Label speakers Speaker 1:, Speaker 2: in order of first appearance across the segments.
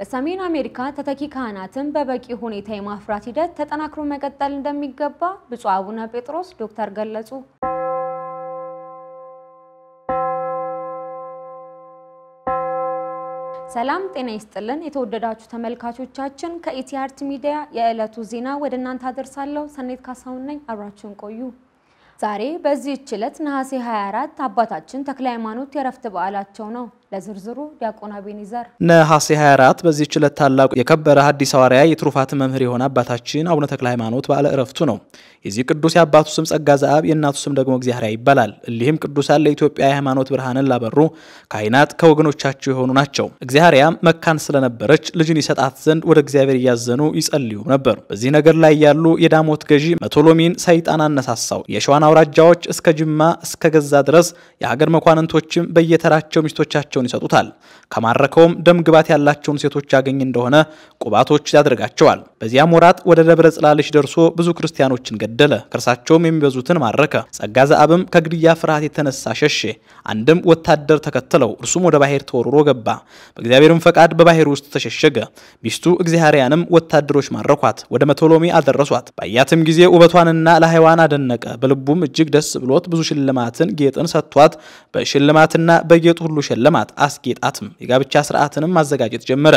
Speaker 1: በሰሜን አሜሪካ ተተኪ ካህናትን በበቂ ሁኔታ የማፍራት ሂደት ተጠናክሮ መቀጠል እንደሚገባ ብፁዕ አቡነ ጴጥሮስ ዶክተር ገለጹ። ሰላም ጤና ይስጥልን። የተወደዳችሁ ተመልካቾቻችን ከኢቲአርት ሚዲያ የዕለቱ ዜና ወደ እናንተ አደርሳለሁ። ሰኔት ካሳሁን ነኝ። አብራችሁን ቆዩ። ዛሬ በዚህች ዕለት ነሐሴ 24 አባታችን ተክለ ሃይማኖት የእረፍት በዓላቸው ነው። ለዝርዝሩ ዲያቆን አቤኔዘር
Speaker 2: ነሐሴ 24 በዚህ ችለት ታላቁ የከበረ ሐዲስ ሐዋርያ የትሩፋት መምህር የሆነ አባታችን አቡነ ተክለ ሃይማኖት በዓለ ዕረፍቱ ነው። የዚህ ቅዱስ የአባቱ ስም ጸጋ ዘአብ የእናቱ ስም ደግሞ እግዚአብሔር ይባላል። እሊህም ቅዱሳን ለኢትዮጵያ የሃይማኖት ብርሃንን ላበሩ ካህናት ከወገኖቻቸው የሆኑ ናቸው። እግዚአብሔር መካን ስለነበረች ልጅን ይሰጣት ዘንድ ወደ እግዚአብሔር እያዘኑ ይጸልዩ ነበር። በዚህ ነገር ላይ ያሉ የዳሞት ገዢ መቶሎሚን ሰይጣን አነሳሳው። የሸዋን አውራጃዎች እስከ ጅማ እስከ ገዛ ድረስ የሀገር መኳንንቶችም በየተራቸው ሚስቶቻቸው ስማቸውን ይሰጡታል። ከማረከውም ደም ግባት ያላቸውን ሴቶች ያገኝ እንደሆነ ቁባቶች ያደርጋቸዋል። በዚያም ወራት ወደ ደብረ ጽላልሽ ደርሶ ብዙ ክርስቲያኖችን ገደለ፣ ከእርሳቸውም የሚበዙትን ማረከ። ጸጋ ዘአብም ከግድያ ፍርሃት የተነሳ ሸሼ። አንድም ወታደር ተከተለው፣ እርሱም ወደ ባሕር ተወርሮ ገባ። በእግዚአብሔርም ፈቃድ በባሕር ውስጥ ተሸሸገ። ሚስቱ እግዚአርያንም ወታደሮች ማረኳት፣ ወደ መቶሎሚ አደረሷት። ባያትም ጊዜ ውበቷንና ለሃይዋን አደነቀ። በልቡም እጅግ ደስ ብሎት ብዙ ሽልማትን ጌጥን ሰጥቷት በሽልማትና በጌጥ ሁሉ ሸለማት አስጌጣትም። የጋብቻ ስርዓትንም ማዘጋጀት ጀመረ።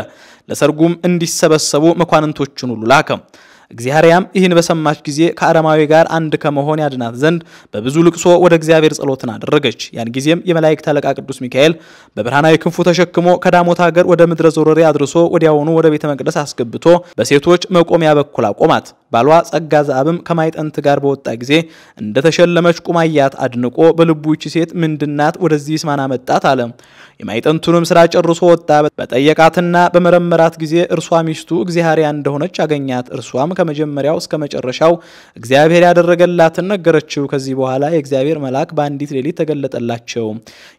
Speaker 2: ለሰርጉም እንዲሰበሰቡ መኳንንቶቹን መላእክትን ሁሉ ላከ። እግዚአብሔርም ይህን በሰማች ጊዜ ከአረማዊ ጋር አንድ ከመሆን ያድናት ዘንድ በብዙ ልቅሶ ወደ እግዚአብሔር ጸሎትን አደረገች። ያን ጊዜም የመላእክት አለቃ ቅዱስ ሚካኤል በብርሃናዊ ክንፉ ተሸክሞ ከዳሞት ሀገር ወደ ምድረ ዞረሬ አድርሶ ወዲያውኑ ወደ ቤተ መቅደስ አስገብቶ በሴቶች መቆሚያ በኩል አቆማት። ባሏ ጸጋ ዛብም ከማይጠንት ጋር በወጣ ጊዜ እንደተሸለመች ቁማያት አድንቆ በልቡ ይቺ ሴት ምንድናት? ወደዚህ ስማና መጣት አለ። የማይጠንቱንም ስራ ጨርሶ ወጣ። በጠየቃትና በመረመራት ጊዜ እርሷ ሚስቱ እግዚአብሔር እንደሆነች አገኛት። እርሷም ከመጀመሪያው እስከ መጨረሻው እግዚአብሔር ያደረገላትን ነገረችው። ከዚህ በኋላ የእግዚአብሔር መልአክ በአንዲት ሌሊት ተገለጠላቸው።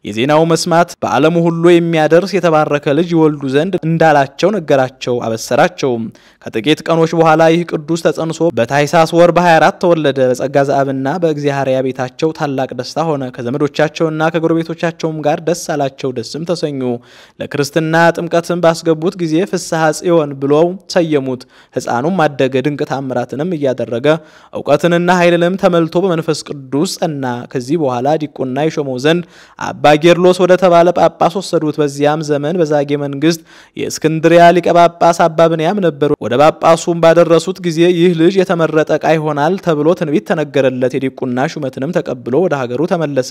Speaker 2: የዜናው መስማት በዓለሙ ሁሉ የሚያደርስ የተባረከ ልጅ ይወልዱ ዘንድ እንዳላቸው ነገራቸው፣ አበሰራቸውም። ከጥቂት ቀኖች በኋላ ይህ ቅዱስ ጸንሶ በታይሳስ ወር በ24 ተወለደ። በጸጋ ዘአብና በእግዚአብሔር ቤታቸው ታላቅ ደስታ ሆነ። ከዘመዶቻቸውና ከጎረቤቶቻቸውም ጋር ደስ አላቸው፣ ደስም ተሰኙ። ለክርስትና ጥምቀትም ባስገቡት ጊዜ ፍስሐ ጽዮን ብለው ሰየሙት። ሕፃኑም አደገ፣ ድንቅ ታምራትንም እያደረገ እውቀትንና ኃይልንም ተመልቶ በመንፈስ ቅዱስ ጸና። ከዚህ በኋላ ዲቁና ይሾመው ዘንድ አባ ጌርሎስ ወደ ተባለ ጳጳስ ወሰዱት። በዚያም ዘመን በዛጌ መንግስት የእስክንድሪያ ሊቀ ጳጳስ አባ ብንያም ነበሩ። ወደ ጳጳሱም ባደረሱት ጊዜ ይህ ይህ ልጅ የተመረጠ ዕቃ ይሆናል ተብሎ ትንቢት ተነገረለት። የዲቁና ሹመትንም ተቀብሎ ወደ ሀገሩ ተመለሰ።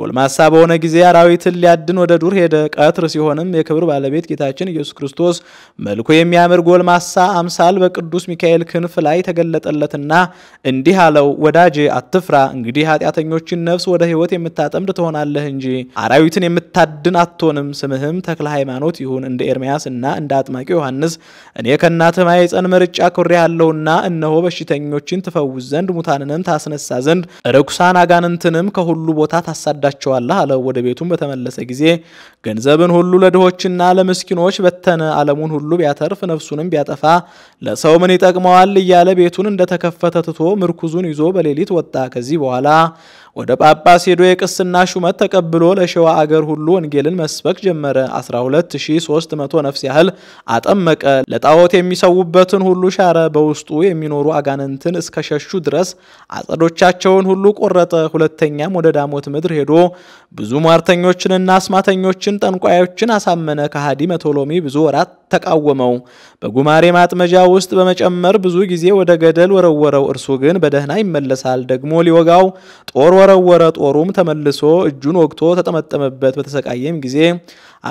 Speaker 2: ጎልማሳ በሆነ ጊዜ አራዊትን ሊያድን ወደ ዱር ሄደ። ቀትር ሲሆንም የክብር ባለቤት ጌታችን ኢየሱስ ክርስቶስ መልኩ የሚያምር ጎልማሳ አምሳል በቅዱስ ሚካኤል ክንፍ ላይ ተገለጠለትና እንዲህ አለው፣ ወዳጄ አትፍራ። እንግዲህ ኃጢአተኞችን ነፍስ ወደ ሕይወት የምታጠምድ ትሆናለህ እንጂ አራዊትን የምታድን አትሆንም። ስምህም ተክለ ሃይማኖት ይሁን። እንደ ኤርምያስ እና እንደ አጥማቂ ዮሐንስ እኔ ከእናትህ ማኅፀን መርጫ ኮሬ ያለውና እነሆ በሽተኞችን ትፈውስ ዘንድ ሙታንንም ታስነሳ ዘንድ ርኩሳን አጋንንትንም ከሁሉ ቦታ ታሳዳቸዋለህ አለ። ወደ ቤቱም በተመለሰ ጊዜ ገንዘብን ሁሉ ለድሆችና ለምስኪኖች በተነ። ዓለሙን ሁሉ ቢያተርፍ ነፍሱንም ቢያጠፋ ለሰው ምን ይጠቅመዋል? እያለ ቤቱን እንደተከፈተ ትቶ ምርኩዙን ይዞ በሌሊት ወጣ። ከዚህ በኋላ ወደ ጳጳስ ሄዶ የቅስና ሹመት ተቀብሎ ለሸዋ አገር ሁሉ ወንጌልን መስበክ ጀመረ። 12300 ነፍስ ያህል አጠመቀ። ለጣዖት የሚሰውበትን ሁሉ ሻረ። በውስጡ የሚኖሩ አጋንንትን እስከ ሸሹ ድረስ አጸዶቻቸውን ሁሉ ቆረጠ። ሁለተኛም ወደ ዳሞት ምድር ሄዶ ብዙ ሟርተኞችንና አስማተኞችን፣ ጠንቋዮችን አሳመነ። ከሃዲ መቶሎሚ ብዙ ወራት ተቃወመው። በጉማሬ ማጥመጃ ውስጥ በመጨመር ብዙ ጊዜ ወደ ገደል ወረወረው። እርሱ ግን በደህና ይመለሳል። ደግሞ ሊወጋው ጦር ወረወረ። ጦሩም ተመልሶ እጁን ወግቶ ተጠመጠመበት። በተሰቃየም ጊዜ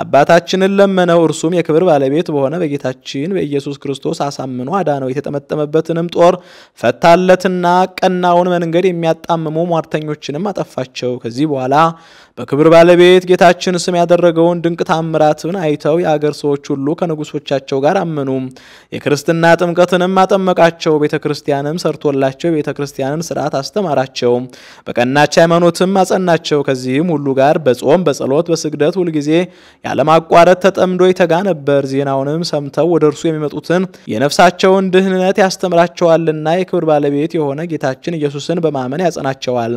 Speaker 2: አባታችንን ለመነው። እርሱም የክብር ባለቤት በሆነ በጌታችን በኢየሱስ ክርስቶስ አሳምኖ አዳነው። የተጠመጠመበትንም ጦር ፈታለትና ቀናውን መንገድ የሚያጣምሙ ሟርተኞችንም አጠፋቸው። ከዚህ በኋላ በክብር ባለቤት ጌታችን ስም ያደረገውን ድንቅ ታምራትን አይተው የአገር ሰዎች ሁሉ ከንጉሶቻቸው ጋር አመኑ። የክርስትና ጥምቀትንም አጠመቃቸው። ቤተ ክርስቲያንም ሰርቶላቸው የቤተ ክርስቲያንን ስርዓት አስተማራቸው። በቀናች ሃይማኖትም አጸናቸው። ከዚህም ሁሉ ጋር በጾም በጸሎት በስግደት ሁልጊዜ ያለማቋረጥ ተጠምዶ ይተጋ ነበር። ዜናውንም ሰምተው ወደ እርሱ የሚመጡትን የነፍሳቸውን ድህንነት ያስተምራቸዋልና የክብር ባለቤት የሆነ ጌታችን ኢየሱስን በማመን ያጸናቸዋል።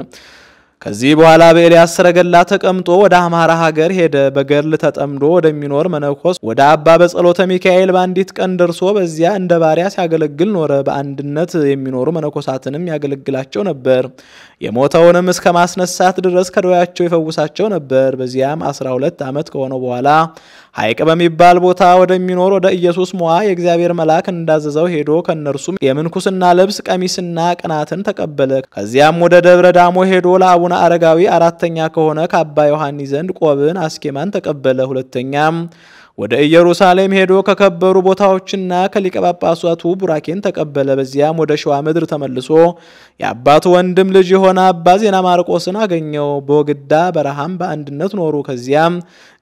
Speaker 2: ከዚህ በኋላ በኤልያስ ሰረገላ ተቀምጦ ወደ አማራ ሀገር ሄደ። በገርል ተጠምዶ ወደሚኖር መነኮስ ወደ አባ በጸሎተ ሚካኤል በአንዲት ቀን ደርሶ በዚያ እንደ ባሪያ ሲያገለግል ኖረ። በአንድነት የሚኖሩ መነኮሳትንም ያገለግላቸው ነበር። የሞተውንም እስከ ማስነሳት ድረስ ከደዌያቸው ይፈውሳቸው ነበር። በዚያም 12 ዓመት ከሆነው በኋላ ሐይቅ በሚባል ቦታ ወደሚኖር ወደ ኢየሱስ ሞዓ የእግዚአብሔር መልአክ እንዳዘዘው ሄዶ ከእነርሱም የምንኩስና ልብስ ቀሚስና ቅናትን ተቀበለ። ከዚያም ወደ ደብረ ዳሞ ሄዶ ለአቡ አቡነ አረጋዊ አራተኛ ከሆነ ከአባ ዮሐኒ ዘንድ ቆብን አስኬማን ተቀበለ። ሁለተኛ ወደ ኢየሩሳሌም ሄዶ ከከበሩ ቦታዎችና ከሊቀ ጳጳሳቱ ቡራኬን ተቀበለ። በዚያም ወደ ሸዋ ምድር ተመልሶ የአባቱ ወንድም ልጅ የሆነ አባ ዜና ማርቆስን አገኘው። በወግዳ በረሃም በአንድነት ኖሩ። ከዚያም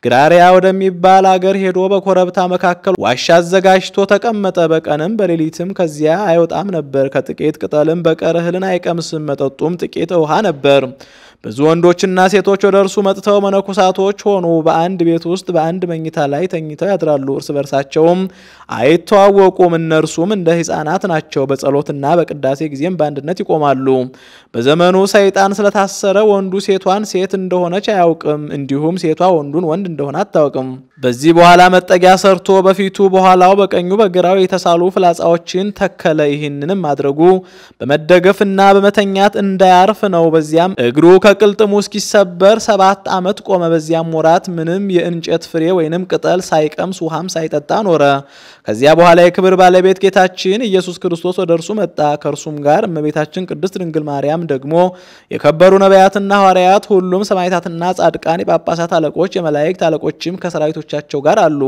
Speaker 2: ግራሪያ ወደሚባል አገር ሄዶ በኮረብታ መካከል ዋሻ አዘጋጅቶ ተቀመጠ። በቀንም በሌሊትም ከዚያ አይወጣም ነበር። ከጥቂት ቅጠልም በቀር እህልን አይቀምስም። መጠጡም ጥቂት ውሃ ነበር። ብዙ ወንዶችና ሴቶች ወደ እርሱ መጥተው መነኮሳቶች ሆኑ። በአንድ ቤት ውስጥ በአንድ መኝታ ላይ ተኝተው ያድራሉ። እርስ በርሳቸውም አይተዋወቁም። እነርሱም እንደ ሕፃናት ናቸው። በጸሎትና በቅዳሴ ጊዜም በአንድነት ይቆማሉ። በዘመኑ ሰይጣን ስለታሰረ ወንዱ ሴቷን ሴት እንደሆነች አያውቅም፣ እንዲሁም ሴቷ ወንዱን ወንድ እንደሆነ አታውቅም። በዚህ በኋላ መጠጊያ ሰርቶ በፊቱ በኋላው በቀኙ በግራው የተሳሉ ፍላጻዎችን ተከለ። ይህንንም ማድረጉ በመደገፍና በመተኛት እንዳያርፍ ነው። በዚያም እግሩ በቅልጥሙ እስኪሰበር ሰባት ዓመት ቆመ። በዚያም ወራት ምንም የእንጨት ፍሬ ወይንም ቅጠል ሳይቀምስ ውሃም ሳይጠጣ ኖረ። ከዚያ በኋላ የክብር ባለቤት ጌታችን ኢየሱስ ክርስቶስ ወደ እርሱ መጣ። ከእርሱም ጋር እመቤታችን ቅድስት ድንግል ማርያም ደግሞ የከበሩ ነቢያትና ሐዋርያት ሁሉም ሰማዕታትና ጻድቃን፣ የጳጳሳት አለቆች፣ የመላእክት አለቆችም ከሰራዊቶቻቸው ጋር አሉ።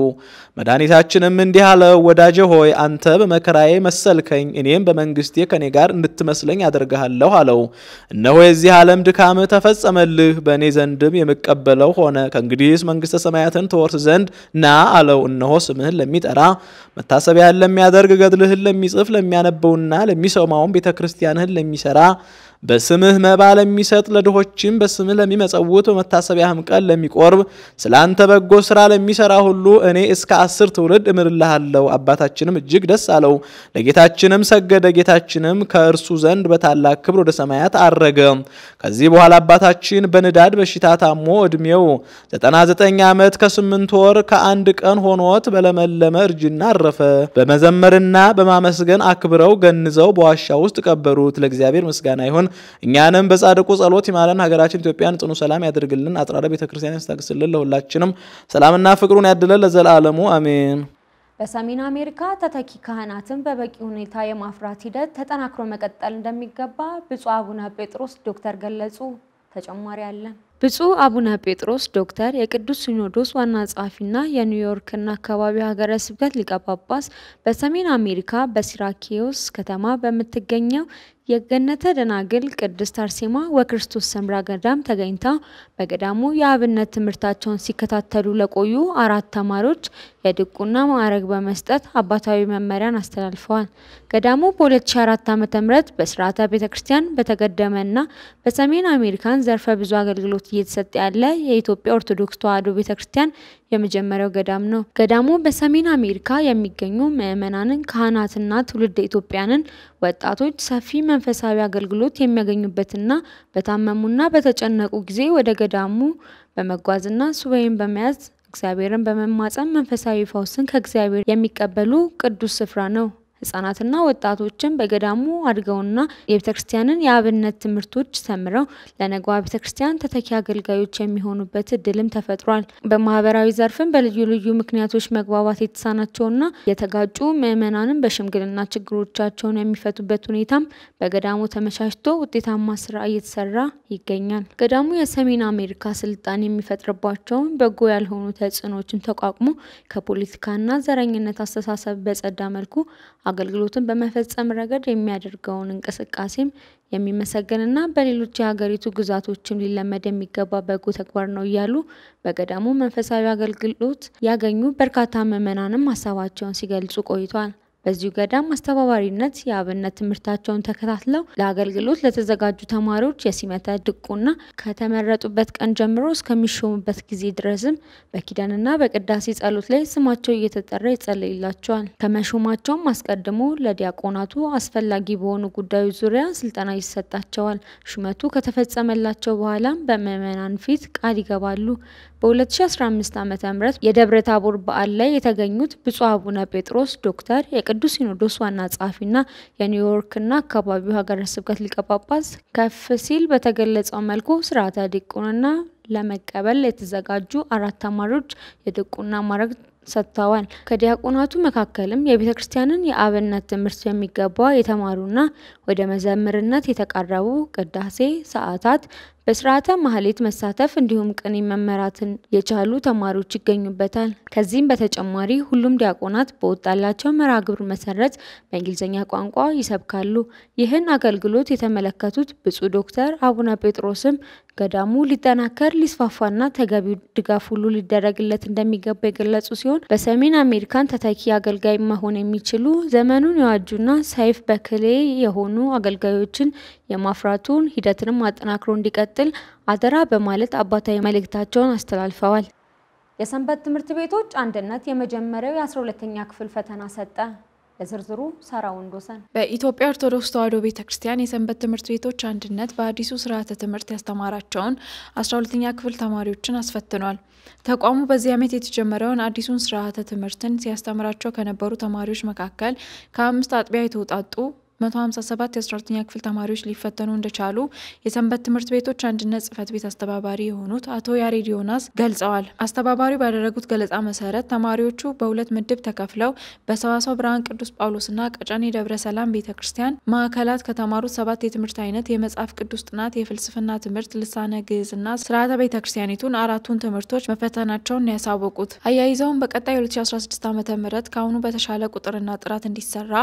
Speaker 2: መድኃኒታችንም እንዲህ አለው፣ ወዳጄ ሆይ አንተ በመከራዬ መሰልከኝ፣ እኔም በመንግስቴ ከኔ ጋር እንድትመስለኝ አደርግሃለሁ አለው። እነሆ የዚህ ዓለም ድካምህ ተፈጸመልህ፣ በእኔ ዘንድም የምቀበለው ሆነ። ከእንግዲህስ መንግሥተ ሰማያትን ትወርስ ዘንድ ና አለው። እነሆ ስምህን ለሚጠራ መታሰቢያህን ለሚያደርግ ገድልህን ለሚጽፍ ለሚያነበውና ለሚሰማውን ቤተ ክርስቲያንህን ለሚሰራ በስምህ መባ ለሚሰጥ ለድሆችም በስምህ ለሚመጸውት በመታሰቢያህም ቀን ለሚቆርብ ስለ አንተ በጎ ስራ ለሚሰራ ሁሉ እኔ እስከ አስር ትውልድ እምርልሃለሁ። አባታችንም እጅግ ደስ አለው፣ ለጌታችንም ሰገደ። ጌታችንም ከእርሱ ዘንድ በታላቅ ክብር ወደ ሰማያት አረገ። ከዚህ በኋላ አባታችን በንዳድ በሽታ ታሞ እድሜው 99 ዓመት ከስምንት ወር ከአንድ ቀን ሆኖት በለመለመ እርጅና አረፈ። በመዘመርና በማመስገን አክብረው ገንዘው በዋሻ ውስጥ ቀበሩት። ለእግዚአብሔር ምስጋና ይሁን። እኛንም በጻድቁ ጸሎት ይማረን፣ ሀገራችን ኢትዮጵያን ጽኑ ሰላም ያደርግልን፣ አጽራረ ቤተክርስቲያን ያስታግስልን፣ ለሁላችንም ሰላምና ፍቅሩን ያድለን ለዘላለሙ አሜን።
Speaker 1: በሰሜን አሜሪካ ተተኪ ካህናትን በበቂ ሁኔታ የማፍራት ሂደት ተጠናክሮ መቀጠል እንደሚገባ ብፁዕ አቡነ ጴጥሮስ ዶክተር ገለጹ። ተጨማሪ አለን። ብፁዕ አቡነ ጴጥሮስ ዶክተር የቅዱስ ሲኖዶስ ዋና ጸሐፊና የኒውዮርክና አካባቢ ሀገረ ስብከት ሊቀ ጳጳስ በሰሜን አሜሪካ በሲራኪዮስ ከተማ በምትገኘው የገነተ ደናግል ቅድስት አርሴማ ወክርስቶስ ሰምራ ገዳም ተገኝታ በገዳሙ የአብነት ትምህርታቸውን ሲከታተሉ ለቆዩ አራት ተማሪዎች የድቁና ማዕረግ በመስጠት አባታዊ መመሪያን አስተላልፈዋል። ገዳሙ በ2004 ዓ ም በስርዓተ ቤተ ክርስቲያን በተገደመና በሰሜን አሜሪካን ዘርፈ ብዙ አገልግሎት እየተሰጠ ያለ የኢትዮጵያ ኦርቶዶክስ ተዋሕዶ ቤተ ክርስቲያን የመጀመሪያው ገዳም ነው። ገዳሙ በሰሜን አሜሪካ የሚገኙ ምዕመናንን፣ ካህናትና ትውልድ ኢትዮጵያንን ወጣቶች ሰፊ መንፈሳዊ አገልግሎት የሚያገኙበትና በታመሙና በተጨነቁ ጊዜ ወደ ገዳሙ በመጓዝና ሱባኤን በመያዝ እግዚአብሔርን በመማፀን መንፈሳዊ ፈውስን ከእግዚአብሔር የሚቀበሉ ቅዱስ ስፍራ ነው። ህጻናትና ወጣቶችን በገዳሙ አድገውና የቤተ ክርስቲያንን የአብነት ትምህርቶች ተምረው ለነገዋ ቤተ ክርስቲያን ተተኪ አገልጋዮች የሚሆኑበት እድልም ተፈጥሯል። በማህበራዊ ዘርፍም በልዩ ልዩ ምክንያቶች መግባባት የተሳናቸውና የተጋጩ ምዕመናንም በሽምግልና ችግሮቻቸውን የሚፈቱበት ሁኔታም በገዳሙ ተመቻችቶ ውጤታማ ስራ እየተሰራ ይገኛል። ገዳሙ የሰሜን አሜሪካ ስልጣን የሚፈጥርባቸውን በጎ ያልሆኑ ተጽዕኖችን ተቋቁሞ ከፖለቲካና ዘረኝነት አስተሳሰብ በጸዳ መልኩ አገልግሎትን በመፈጸም ረገድ የሚያደርገውን እንቅስቃሴም የሚመሰገንና በሌሎች የሀገሪቱ ግዛቶችም ሊለመድ የሚገባ በጎ ተግባር ነው እያሉ በገዳሙ መንፈሳዊ አገልግሎት ያገኙ በርካታ ምዕመናንም ሀሳባቸውን ሲገልጹ ቆይቷል። በዚሁ ገዳም አስተባባሪነት የአብነት ትምህርታቸውን ተከታትለው ለአገልግሎት ለተዘጋጁ ተማሪዎች የሲመተ ድቁና ከተመረጡበት ቀን ጀምሮ እስከሚሾሙበት ጊዜ ድረስም በኪዳንና በቅዳሴ ጸሎት ላይ ስማቸው እየተጠራ ይጸልይላቸዋል። ከመሾማቸውም አስቀድሞ ለዲያቆናቱ አስፈላጊ በሆኑ ጉዳዮች ዙሪያ ስልጠና ይሰጣቸዋል። ሹመቱ ከተፈጸመላቸው በኋላም በምዕመናን ፊት ቃል ይገባሉ። በ2015 ዓ ም የደብረ ታቦር በዓል ላይ የተገኙት ብፁዕ አቡነ ጴጥሮስ ዶክተር፣ የቅዱስ ሲኖዶስ ዋና ጸሐፊና የኒውዮርክና አካባቢው ሀገረ ስብከት ሊቀ ጳጳስ ከፍ ሲል በተገለጸው መልኩ ስርዓተ ዲቁንና ለመቀበል የተዘጋጁ አራት ተማሪዎች የድቁና ማረግ ሰጥተዋል። ከዲያቆናቱ መካከልም የቤተ ክርስቲያንን የአብነት ትምህርት የሚገባ የተማሩና ወደ መዘምርነት የተቃረቡ ቅዳሴ፣ ሰዓታት፣ በስርዓተ ማህሌት መሳተፍ እንዲሁም ቅኔ መመራትን የቻሉ ተማሪዎች ይገኙበታል። ከዚህም በተጨማሪ ሁሉም ዲያቆናት በወጣላቸው መርሃ ግብር መሰረት በእንግሊዝኛ ቋንቋ ይሰብካሉ። ይህን አገልግሎት የተመለከቱት ብፁዕ ዶክተር አቡነ ጴጥሮስም ገዳሙ ሊጠናከር ሊስፋፋና ተገቢው ድጋፍ ሁሉ ሊደረግለት እንደሚገባ የገለጹ ሲሆን በሰሜን አሜሪካን ተተኪ አገልጋይ መሆን የሚችሉ ዘመኑን የዋጁና ሰይፍ በክሌ የሆኑ አገልጋዮችን የማፍራቱን ሂደትንም አጠናክሮ እንዲቀጥል እንዲቀጥል አደራ በማለት አባታዊ መልእክታቸውን አስተላልፈዋል። የሰንበት ትምህርት ቤቶች አንድነት የመጀመሪያው የ12ኛ ክፍል ፈተና ሰጠ። ለዝርዝሩ ሳራ ወንዶሰን።
Speaker 3: በኢትዮጵያ ኦርቶዶክስ ተዋሕዶ ቤተ ክርስቲያን የሰንበት ትምህርት ቤቶች አንድነት በአዲሱ ስርዓተ ትምህርት ያስተማራቸውን 12ኛ ክፍል ተማሪዎችን አስፈትኗል። ተቋሙ በዚህ ዓመት የተጀመረውን አዲሱን ስርዓተ ትምህርትን ሲያስተምራቸው ከነበሩ ተማሪዎች መካከል ከአምስት አጥቢያ የተውጣጡ 157 የ12ኛ ክፍል ተማሪዎች ሊፈተኑ እንደቻሉ የሰንበት ትምህርት ቤቶች አንድነት ጽህፈት ቤት አስተባባሪ የሆኑት አቶ ያሬድ ዮናስ ገልጸዋል። አስተባባሪው ባደረጉት ገለጻ መሰረት ተማሪዎቹ በሁለት ምድብ ተከፍለው በሰዋሰው ብርሃን ቅዱስ ጳውሎስና ቀጨኔ ደብረ ሰላም ቤተ ክርስቲያን ማዕከላት ከተማሩት ሰባት የትምህርት አይነት የመጽሐፍ ቅዱስ ጥናት፣ የፍልስፍና ትምህርት፣ ልሳነ ግዕዝና ስርዓተ ቤተ ክርስቲያኒቱን አራቱን ትምህርቶች መፈተናቸውን ያሳወቁት አያይዘውም በቀጣይ 2016 ዓ ም ከአሁኑ በተሻለ ቁጥርና ጥራት እንዲሰራ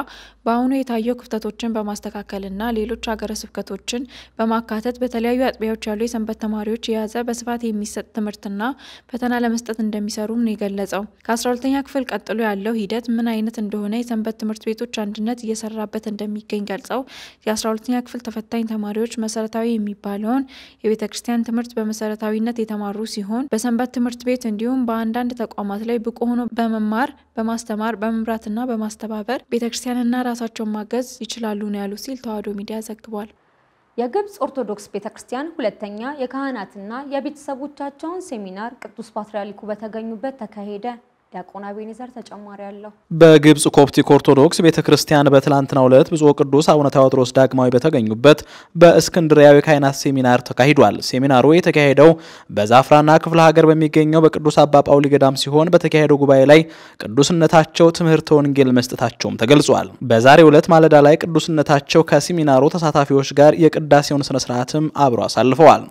Speaker 3: በአሁኑ የታየው ክፍተ። ስብከቶችን በማስተካከልና ሌሎች ሀገረ ስብከቶችን በማካተት በተለያዩ አጥቢያዎች ያሉ የሰንበት ተማሪዎች የያዘ በስፋት የሚሰጥ ትምህርትና ፈተና ለመስጠት እንደሚሰሩም ነው የገለጸው። ከ12ኛ ክፍል ቀጥሎ ያለው ሂደት ምን አይነት እንደሆነ የሰንበት ትምህርት ቤቶች አንድነት እየሰራበት እንደሚገኝ ገልጸው የ12ኛ ክፍል ተፈታኝ ተማሪዎች መሰረታዊ የሚባለውን የቤተ ክርስቲያን ትምህርት በመሰረታዊነት የተማሩ ሲሆን በሰንበት ትምህርት ቤት እንዲሁም በአንዳንድ ተቋማት ላይ ብቁ ሆኖ በመማር በማስተማር በመምራትና በማስተባበር ቤተክርስቲያንና ራሳቸውን ማገዝ ይችላል። ይችላሉ ነው ያሉት ሲል ተዋህዶ ሚዲያ ዘግቧል።
Speaker 1: የግብፅ ኦርቶዶክስ ቤተ ክርስቲያን ሁለተኛ የካህናትና የቤተሰቦቻቸውን ሴሚናር ቅዱስ ፓትርያርኩ በተገኙበት ተካሄደ። ዲያቆን አቤኔዘር ተጨማሪ አለው።
Speaker 2: በግብጽ ኮፕቲክ ኦርቶዶክስ ቤተ ክርስቲያን በትላንትናው ዕለት ብፁዕ ቅዱስ አቡነ ቴዎድሮስ ዳግማዊ በተገኙበት በእስክንድሪያዊ ካህናት ሴሚናር ተካሂዷል። ሴሚናሩ የተካሄደው በዛፍራና ክፍለ ሀገር በሚገኘው በቅዱስ አባ ጳውሊ ገዳም ሲሆን በተካሄደው ጉባኤ ላይ ቅዱስነታቸው ትምህርተ ወንጌል መስጠታቸውም ተገልጿል። በዛሬው ዕለት ማለዳ ላይ ቅዱስነታቸው ከሴሚናሩ ተሳታፊዎች ጋር የቅዳሴውን ስነ ስርዓትም አብሮ አሳልፈዋል።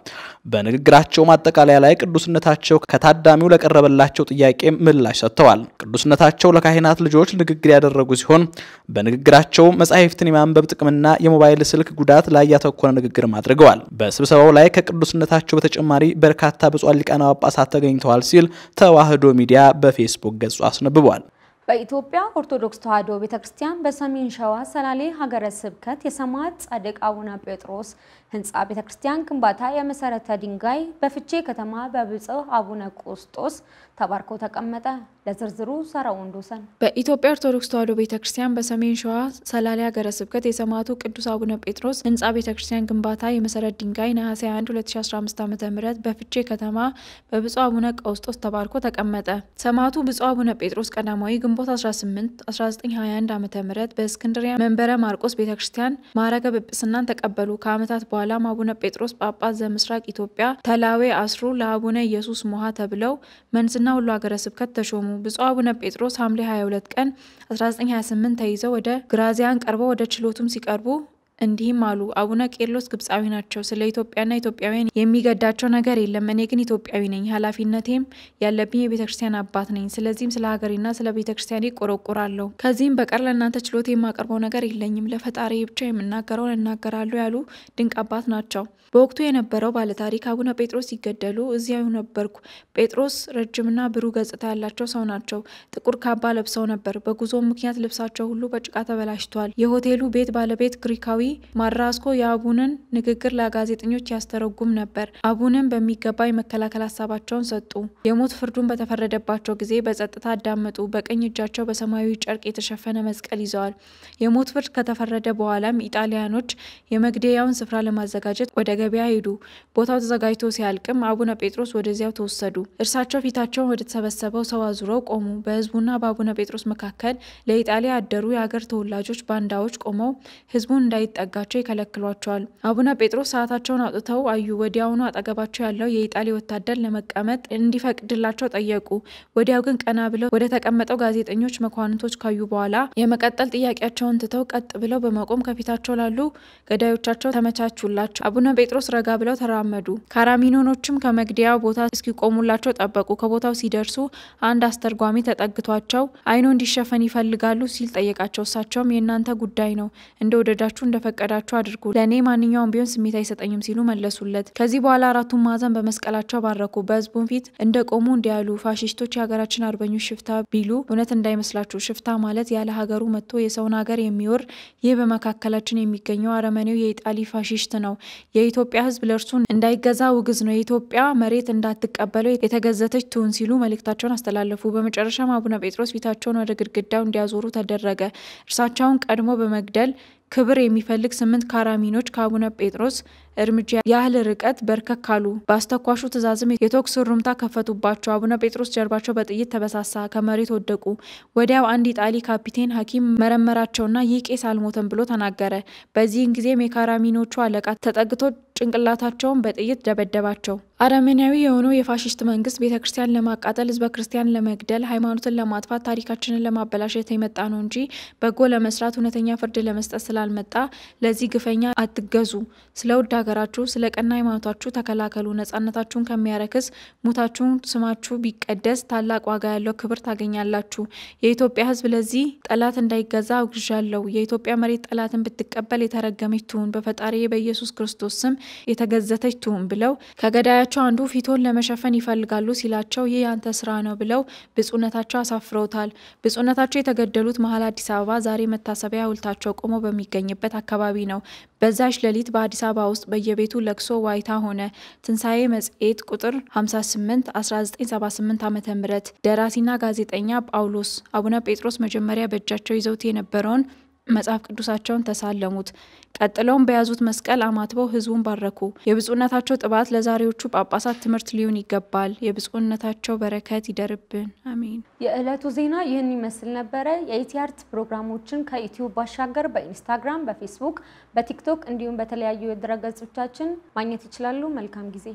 Speaker 2: በንግግራቸው ማጠቃለያ ላይ ቅዱስነታቸው ከታዳሚው ለቀረበላቸው ጥያቄ ምላሽ ሰጥተዋል። ቅዱስነታቸው ለካህናት ልጆች ንግግር ያደረጉ ሲሆን በንግግራቸው መጻሕፍትን የማንበብ ጥቅምና የሞባይል ስልክ ጉዳት ላይ ያተኮረ ንግግርም አድርገዋል። በስብሰባው ላይ ከቅዱስነታቸው በተጨማሪ በርካታ ብፁዓን ሊቃነ ጳጳሳት ተገኝተዋል ሲል ተዋሕዶ ሚዲያ በፌስቡክ ገጹ አስነብቧል።
Speaker 1: በኢትዮጵያ ኦርቶዶክስ ተዋሕዶ ቤተክርስቲያን በሰሜን ሸዋ ሰላሌ ሀገረ ስብከት የሰማዕት ጻድቅ አቡነ ጴጥሮስ ህንፃ ቤተ ክርስቲያን ግንባታ የመሰረተ ድንጋይ በፍቼ ከተማ በብፁዕ አቡነ ቁስጦስ ተባርኮ ተቀመጠ። ለዝርዝሩ ሰራው ወንዶሰን።
Speaker 3: በኢትዮጵያ ኦርቶዶክስ ተዋሕዶ ቤተ ክርስቲያን በሰሜን ሸዋ ሰላሌ ሀገረ ስብከት የሰማዕቱ ቅዱስ አቡነ ጴጥሮስ ህንፃ ቤተ ክርስቲያን ግንባታ የመሰረት ድንጋይ ነሐሴ 1 2015 ዓ ም በፍቼ ከተማ በብፁዕ አቡነ ቀውስጦስ ተባርኮ ተቀመጠ። ሰማዕቱ ብፁዕ አቡነ ጴጥሮስ ቀዳማዊ ግንቦት 18 1921 ዓ ም በእስክንድሪያ መንበረ ማርቆስ ቤተ ክርስቲያን ማዕረገ ጵጵስናን ተቀበሉ። ከዓመታት በኋላ በኋላም አቡነ ጴጥሮስ ጳጳስ ዘምስራቅ ኢትዮጵያ ተላዌ አስሩ ለአቡነ ኢየሱስ ሞሃ ተብለው መንዝና ሁሉ ሀገረ ስብከት ተሾሙ። ብፁዕ አቡነ ጴጥሮስ ሐምሌ 22 ቀን 1928 ተይዘው ወደ ግራዚያን ቀርበው ወደ ችሎቱም ሲቀርቡ እንዲህም አሉ። አቡነ ቄርሎስ ግብፃዊ ናቸው። ስለ ኢትዮጵያና ኢትዮጵያውያን የሚገዳቸው ነገር የለም። እኔ ግን ኢትዮጵያዊ ነኝ። ኃላፊነቴም ያለብኝ የቤተ ክርስቲያን አባት ነኝ። ስለዚህም ስለ ሀገሬና ስለ ቤተ ክርስቲያን ቆረቆራለሁ። ከዚህም በቀር ለእናንተ ችሎት የማቀርበው ነገር የለኝም። ለፈጣሪ ብቻ የምናገረውን እናገራለሁ ያሉ ድንቅ አባት ናቸው። በወቅቱ የነበረው ባለታሪክ አቡነ ጴጥሮስ ሲገደሉ እዚያው ነበርኩ። ጴጥሮስ ረጅምና ብሩህ ገጽታ ያላቸው ሰው ናቸው። ጥቁር ካባ ለብሰው ነበር። በጉዞ ምክንያት ልብሳቸው ሁሉ በጭቃ ተበላሽቷል። የሆቴሉ ቤት ባለቤት ግሪካዊ ማራስኮ የአቡንን ንግግር ለጋዜጠኞች ያስተረጉም ነበር። አቡንን በሚገባ የመከላከል ሀሳባቸውን ሰጡ። የሞት ፍርዱን በተፈረደባቸው ጊዜ በጸጥታ አዳመጡ። በቀኝ እጃቸው በሰማያዊ ጨርቅ የተሸፈነ መስቀል ይዘዋል። የሞት ፍርድ ከተፈረደ በኋላም ኢጣሊያኖች የመግደያውን ስፍራ ለማዘጋጀት ወደ ገበያ ሄዱ። ቦታው ተዘጋጅቶ ሲያልቅም አቡነ ጴጥሮስ ወደዚያው ተወሰዱ። እርሳቸው ፊታቸውን ወደ ተሰበሰበው ሰው አዙረው ቆሙ። በህዝቡና በአቡነ ጴጥሮስ መካከል ለኢጣሊያ ያደሩ የአገር ተወላጆች ባንዳዎች ቆመው ህዝቡን እንዳይ እንዳይጠጋቸው ይከለክሏቸዋል። አቡነ ጴጥሮስ ሰዓታቸውን አውጥተው አዩ። ወዲያውኑ አጠገባቸው ያለው የኢጣሊ ወታደር ለመቀመጥ እንዲፈቅድላቸው ጠየቁ። ወዲያው ግን ቀና ብለው ወደ ተቀመጠው ጋዜጠኞች፣ መኳንንቶች ካዩ በኋላ የመቀጠል ጥያቄያቸውን ትተው ቀጥ ብለው በመቆም ከፊታቸው ላሉ ገዳዮቻቸው ተመቻቹላቸው። አቡነ ጴጥሮስ ረጋ ብለው ተራመዱ። ካራሚኖኖችም ከመግደያው ቦታ እስኪቆሙላቸው ጠበቁ። ከቦታው ሲደርሱ አንድ አስተርጓሚ ተጠግቷቸው አይኑ እንዲሸፈን ይፈልጋሉ ሲል ጠየቃቸው። እሳቸውም የእናንተ ጉዳይ ነው ወደዳችሁ እንደ እንደፈቀዳችሁ አድርጉ፣ ለእኔ ማንኛውም ቢሆን ስሜት አይሰጠኝም ሲሉ መለሱለት። ከዚህ በኋላ አራቱን ማዕዘን በመስቀላቸው ባረኩ። በህዝቡን ፊት እንደ ቆሙ እንዲያሉ ፋሽስቶች የሀገራችን አርበኞች ሽፍታ ቢሉ እውነት እንዳይመስላችሁ። ሽፍታ ማለት ያለ ሀገሩ መጥቶ የሰውን ሀገር የሚወር ይህ በመካከላችን የሚገኘው አረመኔው የኢጣሊ ፋሽሽት ነው። የኢትዮጵያ ህዝብ ለእርሱ እንዳይገዛ ውግዝ ነው። የኢትዮጵያ መሬት እንዳትቀበለው የተገዘተች ትሁን ሲሉ መልእክታቸውን አስተላለፉ። በመጨረሻም አቡነ ጴጥሮስ ፊታቸውን ወደ ግድግዳው እንዲያዞሩ ተደረገ። እርሳቸውን ቀድሞ በመግደል ክብር የሚፈልግ ስምንት ካራሚኖች ከአቡነ ጴጥሮስ እርምጃ ያህል ርቀት በርከክ ካሉ። በአስተኳሹ ትእዛዝም የተኩስ ሩምታ ከፈቱባቸው። አቡነ ጴጥሮስ ጀርባቸው በጥይት ተበሳሳ፣ ከመሬት ወደቁ። ወዲያው አንድ ኢጣሊ ካፒቴን ሐኪም መረመራቸውና ይህ ቄስ አልሞተም ብሎ ተናገረ። በዚህን ጊዜም የካራሚኖቹ አለቃ ተጠግቶ ጭንቅላታቸውን በጥይት ደበደባቸው። አረመኔያዊ የሆነው የፋሽስት መንግስት ቤተ ክርስቲያን ለማቃጠል፣ ህዝበ ክርስቲያን ለመግደል፣ ሃይማኖትን ለማጥፋት፣ ታሪካችንን ለማበላሸት የመጣ ነው እንጂ በጎ ለመስራት እውነተኛ ፍርድ ለመስጠት ስላልመጣ ለዚህ ግፈኛ አትገዙ። ስለ ውዳ ሀገራችሁ ስለ ቀና ሃይማኖታችሁ ተከላከሉ። ነጻነታችሁን ከሚያረክስ ሙታችሁን ስማችሁ ቢቀደስ ታላቅ ዋጋ ያለው ክብር ታገኛላችሁ። የኢትዮጵያ ሕዝብ ለዚህ ጠላት እንዳይገዛ አውግዣለሁ። የኢትዮጵያ መሬት ጠላትን ብትቀበል የተረገመች ትሁን፣ በፈጣሪ በኢየሱስ ክርስቶስ ስም የተገዘተች ትሁን ብለው ከገዳያቸው አንዱ ፊቶን ለመሸፈን ይፈልጋሉ ሲላቸው ይህ ያንተ ስራ ነው ብለው ብጹነታቸው አሳፍረውታል። ብጹነታቸው የተገደሉት መሀል አዲስ አበባ ዛሬ መታሰቢያ ሐውልታቸው ቆሞ በሚገኝበት አካባቢ ነው። በዛች ሌሊት በአዲስ አበባ ውስጥ በየቤቱ ለቅሶ ዋይታ ሆነ። ትንሣኤ መጽሔት ቁጥር 58 1978 ዓ ም ደራሲና ጋዜጠኛ ጳውሎስ አቡነ ጴጥሮስ መጀመሪያ በእጃቸው ይዘውት የነበረውን መጽሐፍ ቅዱሳቸውን ተሳለሙት። ቀጥለውም በያዙት መስቀል አማትበው ሕዝቡን ባረኩ። የብፁዕነታቸው ጥባት ለዛሬዎቹ ጳጳሳት ትምህርት ሊሆን ይገባል። የብፁዕነታቸው በረከት ይደርብን፣
Speaker 1: አሜን። የዕለቱ ዜና ይህን ይመስል ነበረ። የኢቲ አርት ፕሮግራሞችን ከዩትዩብ ባሻገር በኢንስታግራም፣ በፌስቡክ፣ በቲክቶክ እንዲሁም በተለያዩ የድረገጾቻችን ማግኘት ይችላሉ። መልካም ጊዜ